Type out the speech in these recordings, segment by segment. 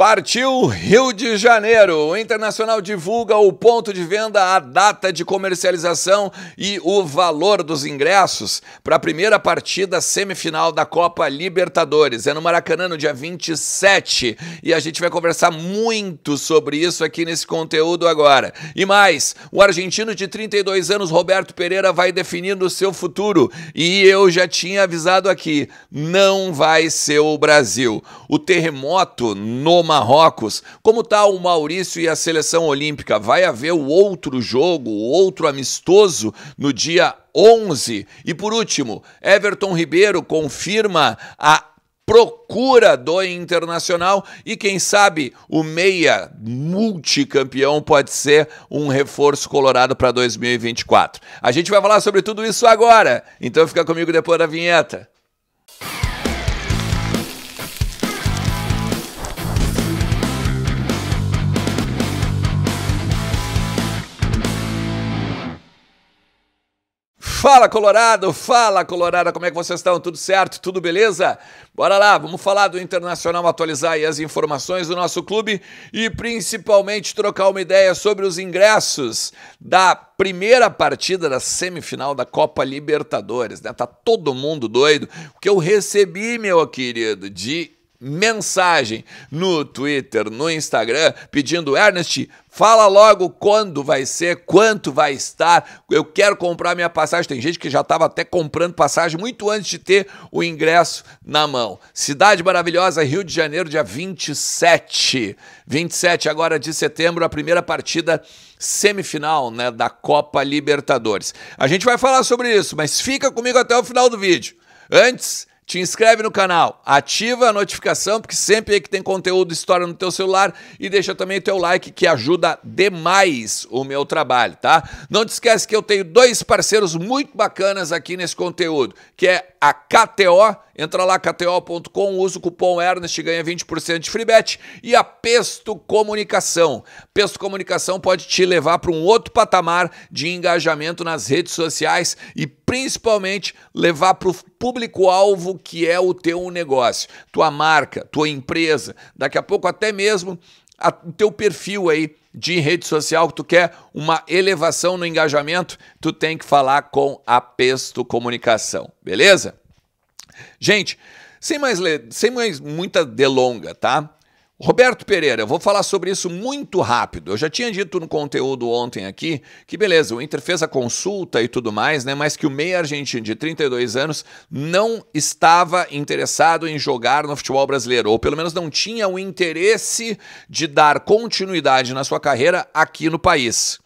Partiu Rio de Janeiro. O Internacional divulga o ponto de venda, a data de comercialização e o valor dos ingressos para a primeira partida semifinal da Copa Libertadores. É no Maracanã no dia 27 e a gente vai conversar muito sobre isso aqui nesse conteúdo agora. E mais, o argentino de 32 anos Roberto Pereira vai definindo o seu futuro e eu já tinha avisado aqui, não vai ser o Brasil. O terremoto no Marrocos. Como está o Maurício e a seleção olímpica? Vai haver o outro jogo, o outro amistoso no dia 11. E por último, Everton Ribeiro confirma a procura do Internacional e quem sabe o meia multicampeão pode ser um reforço colorado para 2024. A gente vai falar sobre tudo isso agora, então fica comigo depois da vinheta. Fala Colorado, fala Colorado, como é que vocês estão? Tudo certo? Tudo beleza? Bora lá, vamos falar do Internacional, atualizar aí as informações do nosso clube e principalmente trocar uma ideia sobre os ingressos da primeira partida da semifinal da Copa Libertadores, né? Tá todo mundo doido, O que eu recebi, meu querido, de mensagem no Twitter, no Instagram, pedindo Ernest, fala logo quando vai ser, quanto vai estar. Eu quero comprar minha passagem. Tem gente que já estava até comprando passagem muito antes de ter o ingresso na mão. Cidade maravilhosa, Rio de Janeiro, dia 27. 27 agora de setembro, a primeira partida semifinal, né, da Copa Libertadores. A gente vai falar sobre isso, mas fica comigo até o final do vídeo. Antes, te inscreve no canal, ativa a notificação, porque sempre que tem conteúdo história no teu celular e deixa também o teu like que ajuda demais o meu trabalho, tá? Não te esquece que eu tenho dois parceiros muito bacanas aqui nesse conteúdo, que é a KTO, entra lá kto.com, usa o cupom Ernest e ganha 20% de free bet e a Pesto Comunicação. Pesto Comunicação pode te levar para um outro patamar de engajamento nas redes sociais e principalmente levar para o público-alvo que é o teu negócio, tua marca, tua empresa, daqui a pouco até mesmo o teu perfil aí de rede social que tu quer uma elevação no engajamento, tu tem que falar com a Pesto Comunicação, beleza? Gente, sem mais, sem mais muita delonga, tá? Roberto Pereira, eu vou falar sobre isso muito rápido. Eu já tinha dito no conteúdo ontem aqui que, beleza, o Inter fez a consulta e tudo mais, né? Mas que o meia argentino de 32 anos não estava interessado em jogar no futebol brasileiro, ou pelo menos não tinha o interesse de dar continuidade na sua carreira aqui no país.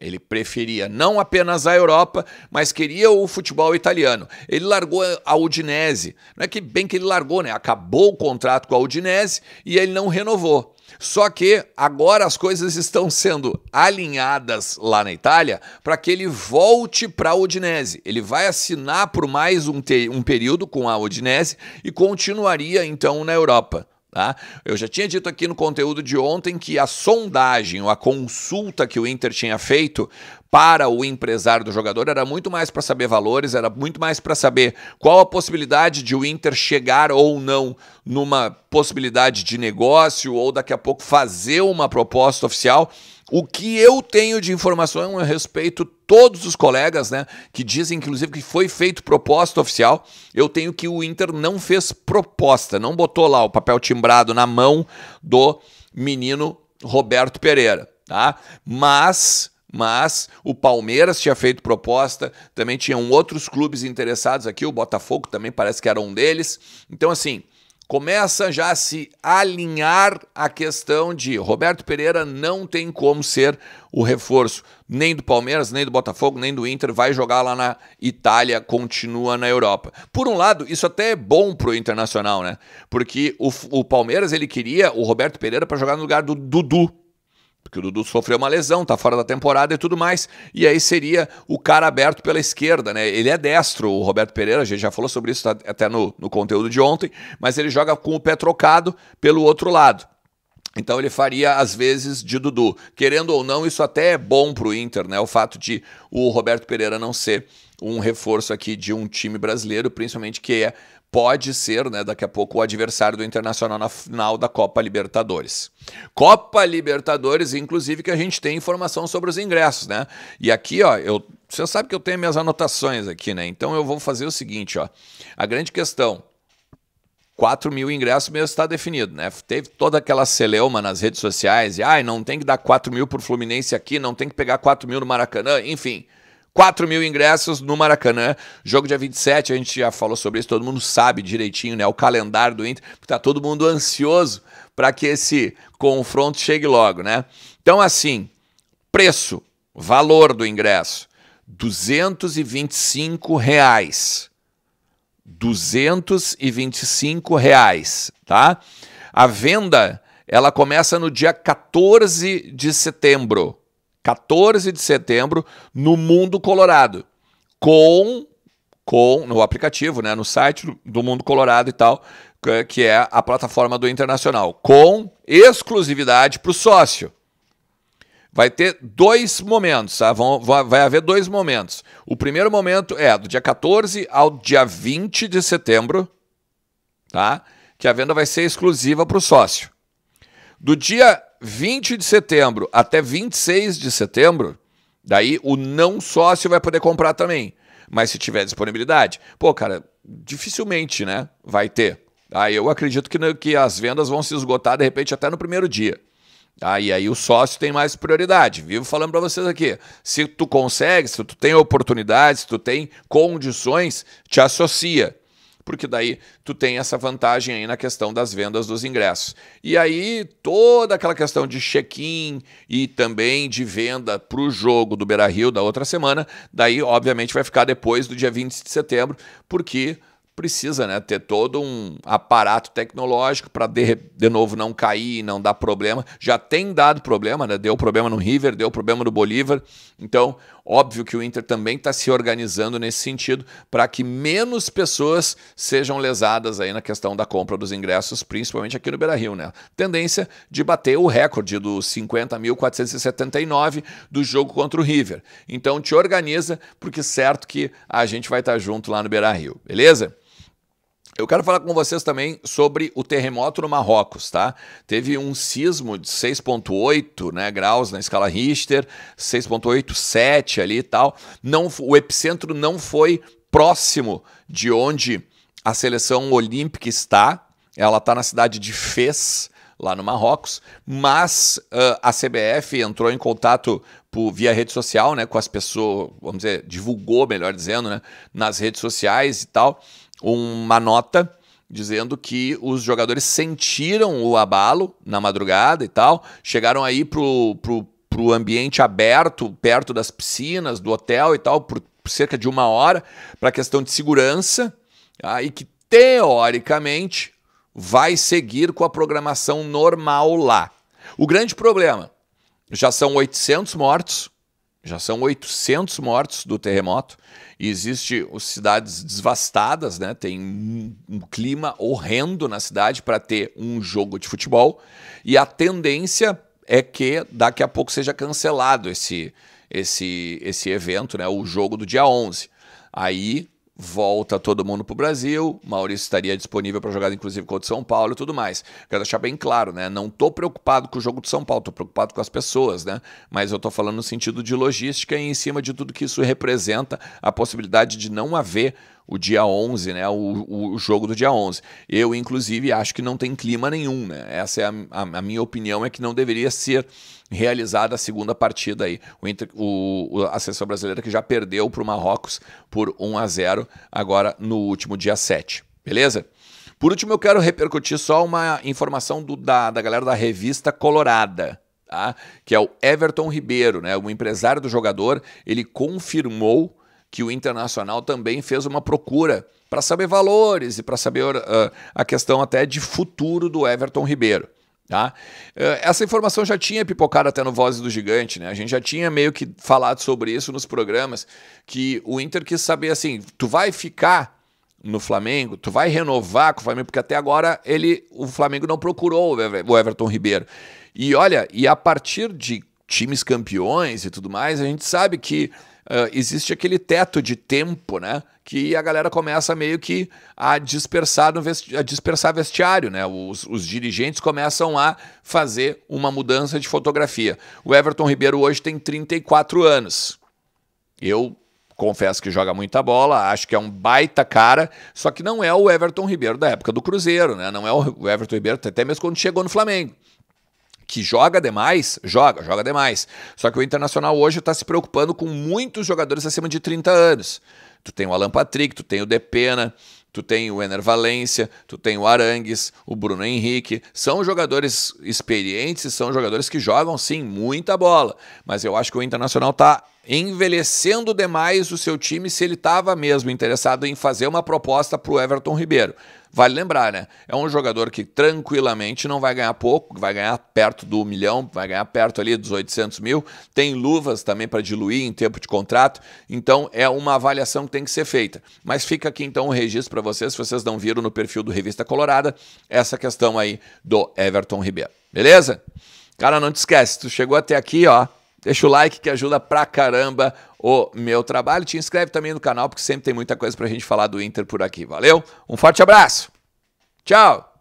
Ele preferia não apenas a Europa, mas queria o futebol italiano. Ele largou a Udinese. Não é que bem que ele largou, né? Acabou o contrato com a Udinese e ele não renovou. Só que agora as coisas estão sendo alinhadas lá na Itália para que ele volte para a Udinese. Ele vai assinar por mais um, um período com a Udinese e continuaria então na Europa. Tá? Eu já tinha dito aqui no conteúdo de ontem que a sondagem, ou a consulta que o Inter tinha feito para o empresário do jogador era muito mais para saber valores, era muito mais para saber qual a possibilidade de o Inter chegar ou não numa possibilidade de negócio ou daqui a pouco fazer uma proposta oficial o que eu tenho de informação é a respeito todos os colegas, né, que dizem inclusive que foi feito proposta oficial, eu tenho que o Inter não fez proposta, não botou lá o papel timbrado na mão do menino Roberto Pereira, tá? Mas mas o Palmeiras tinha feito proposta, também tinham outros clubes interessados aqui, o Botafogo também parece que era um deles. Então assim, começa já a se alinhar a questão de Roberto Pereira não tem como ser o reforço nem do Palmeiras, nem do Botafogo, nem do Inter, vai jogar lá na Itália, continua na Europa. Por um lado, isso até é bom pro Internacional, né? Porque o, o Palmeiras ele queria o Roberto Pereira para jogar no lugar do Dudu, porque o Dudu sofreu uma lesão, tá fora da temporada e tudo mais. E aí seria o cara aberto pela esquerda, né? Ele é destro, o Roberto Pereira, a gente já falou sobre isso tá até no, no conteúdo de ontem, mas ele joga com o pé trocado pelo outro lado. Então ele faria às vezes de Dudu. Querendo ou não, isso até é bom para o Inter, né? O fato de o Roberto Pereira não ser um reforço aqui de um time brasileiro, principalmente que é pode ser, né, daqui a pouco, o adversário do Internacional na final da Copa Libertadores. Copa Libertadores, inclusive, que a gente tem informação sobre os ingressos, né? E aqui, ó, eu, você sabe que eu tenho minhas anotações aqui, né? Então eu vou fazer o seguinte, ó. A grande questão. 4 mil ingressos mesmo está definido, né? Teve toda aquela celeuma nas redes sociais, e ai, ah, não tem que dar 4 mil para o Fluminense aqui, não tem que pegar 4 mil no Maracanã, enfim. 4 mil ingressos no Maracanã. Jogo dia 27, a gente já falou sobre isso, todo mundo sabe direitinho, né? O calendário do Inter, porque tá todo mundo ansioso para que esse confronto chegue logo, né? Então, assim, preço, valor do ingresso, 225 reais. 225 reais, tá? A venda, ela começa no dia 14 de setembro. 14 de setembro, no Mundo Colorado, com com no aplicativo, né, no site do Mundo Colorado e tal, que é a plataforma do Internacional, com exclusividade para o sócio. Vai ter dois momentos, tá? Vão, vai haver dois momentos. O primeiro momento é do dia 14 ao dia 20 de setembro, tá? Que a venda vai ser exclusiva para o sócio. Do dia 20 de setembro até 26 de setembro, daí o não sócio vai poder comprar também. Mas se tiver disponibilidade, pô, cara, dificilmente, né? Vai ter. Aí ah, eu acredito que, que as vendas vão se esgotar de repente até no primeiro dia. aí ah, aí o sócio tem mais prioridade. Vivo falando para vocês aqui. Se tu consegue, se tu tem oportunidade, se tu tem condições, te associa porque daí tu tem essa vantagem aí na questão das vendas dos ingressos. E aí toda aquela questão de check-in e também de venda para o jogo do Beira-Rio da outra semana, daí obviamente vai ficar depois do dia 20 de setembro, porque precisa né, ter todo um aparato tecnológico para, de, de novo, não cair, e não dar problema. Já tem dado problema, né? deu problema no River, deu problema no Bolívar. Então, óbvio que o Inter também está se organizando nesse sentido para que menos pessoas sejam lesadas aí na questão da compra dos ingressos, principalmente aqui no Beira-Rio. Né? Tendência de bater o recorde dos 50.479 do jogo contra o River. Então, te organiza, porque certo que a gente vai estar tá junto lá no Beira-Rio, beleza? Eu quero falar com vocês também sobre o terremoto no Marrocos, tá? Teve um sismo de 6.8 né, graus na escala Richter, 6.8, 7 ali e tal. Não, o epicentro não foi próximo de onde a seleção olímpica está. Ela está na cidade de Fez, lá no Marrocos, mas uh, a CBF entrou em contato por, via rede social, né, com as pessoas, vamos dizer, divulgou, melhor dizendo, né, nas redes sociais e tal, uma nota dizendo que os jogadores sentiram o abalo na madrugada e tal, chegaram aí pro, pro, pro ambiente aberto, perto das piscinas, do hotel e tal, por, cerca de uma hora, para questão de segurança, aí tá? que teoricamente vai seguir com a programação normal lá. O grande problema, já são 800 mortos, já são 800 mortos do terremoto e existe cidades devastadas, né? Tem um, um clima horrendo na cidade para ter um jogo de futebol e a tendência é que daqui a pouco seja cancelado esse esse esse evento, né? O jogo do dia 11. Aí volta todo mundo para o Brasil, Maurício estaria disponível para jogar inclusive contra o São Paulo e tudo mais. Quero deixar bem claro, né? Não estou preocupado com o jogo do São Paulo, estou preocupado com as pessoas, né? Mas eu estou falando no sentido de logística e em cima de tudo que isso representa, a possibilidade de não haver o dia 11, né? O, o jogo do dia 11. Eu, inclusive, acho que não tem clima nenhum, né? Essa é a, a, a minha opinião, é que não deveria ser realizada a segunda partida aí. O, Inter, o, a seleção brasileira que já perdeu para o Marrocos por 1 a 0 agora no último dia 7. Beleza? Por último, eu quero repercutir só uma informação do, da, da galera da revista Colorada. Tá? Que é o Everton Ribeiro, né? o empresário do jogador, ele confirmou que o Internacional também fez uma procura para saber valores e para saber uh, a questão até de futuro do Everton Ribeiro. Tá? Ah, essa informação já tinha pipocado até no Vozes do Gigante, né? A gente já tinha meio que falado sobre isso nos programas, que o Inter quis saber assim: tu vai ficar no Flamengo, tu vai renovar com o Flamengo, porque até agora ele, o Flamengo não procurou o Everton Ribeiro. E olha, e a partir de times campeões e tudo mais, a gente sabe que uh, existe aquele teto de tempo, né? Que a galera começa meio que a dispersar, no vesti a dispersar vestiário, né? Os, os dirigentes começam a fazer uma mudança de fotografia. O Everton Ribeiro hoje tem 34 anos. Eu confesso que joga muita bola, acho que é um baita cara, só que não é o Everton Ribeiro da época do Cruzeiro, né? Não é o Everton Ribeiro, até mesmo quando chegou no Flamengo que joga demais, joga, joga demais. Só que o Internacional hoje está se preocupando com muitos jogadores acima de 30 anos. Tu tem o Alan Patrick, tu tem o Depena, tu tem o Ener Valência, tu tem o Arangues, o Bruno Henrique. São jogadores experientes, são jogadores que jogam, sim, muita bola. Mas eu acho que o Internacional está envelhecendo demais o seu time se ele estava mesmo interessado em fazer uma proposta para o Everton Ribeiro. Vale lembrar, né? É um jogador que tranquilamente não vai ganhar pouco, vai ganhar perto do milhão, vai ganhar perto ali dos 800 mil. Tem luvas também para diluir em tempo de contrato. Então é uma avaliação que tem que ser feita. Mas fica aqui então o um registro para vocês, se vocês não viram no perfil do Revista Colorada, essa questão aí do Everton Ribeiro. Beleza? Cara, não te esquece, tu chegou até aqui, ó. Deixa o like que ajuda pra caramba o meu trabalho. Te inscreve também no canal, porque sempre tem muita coisa pra gente falar do Inter por aqui. Valeu? Um forte abraço. Tchau.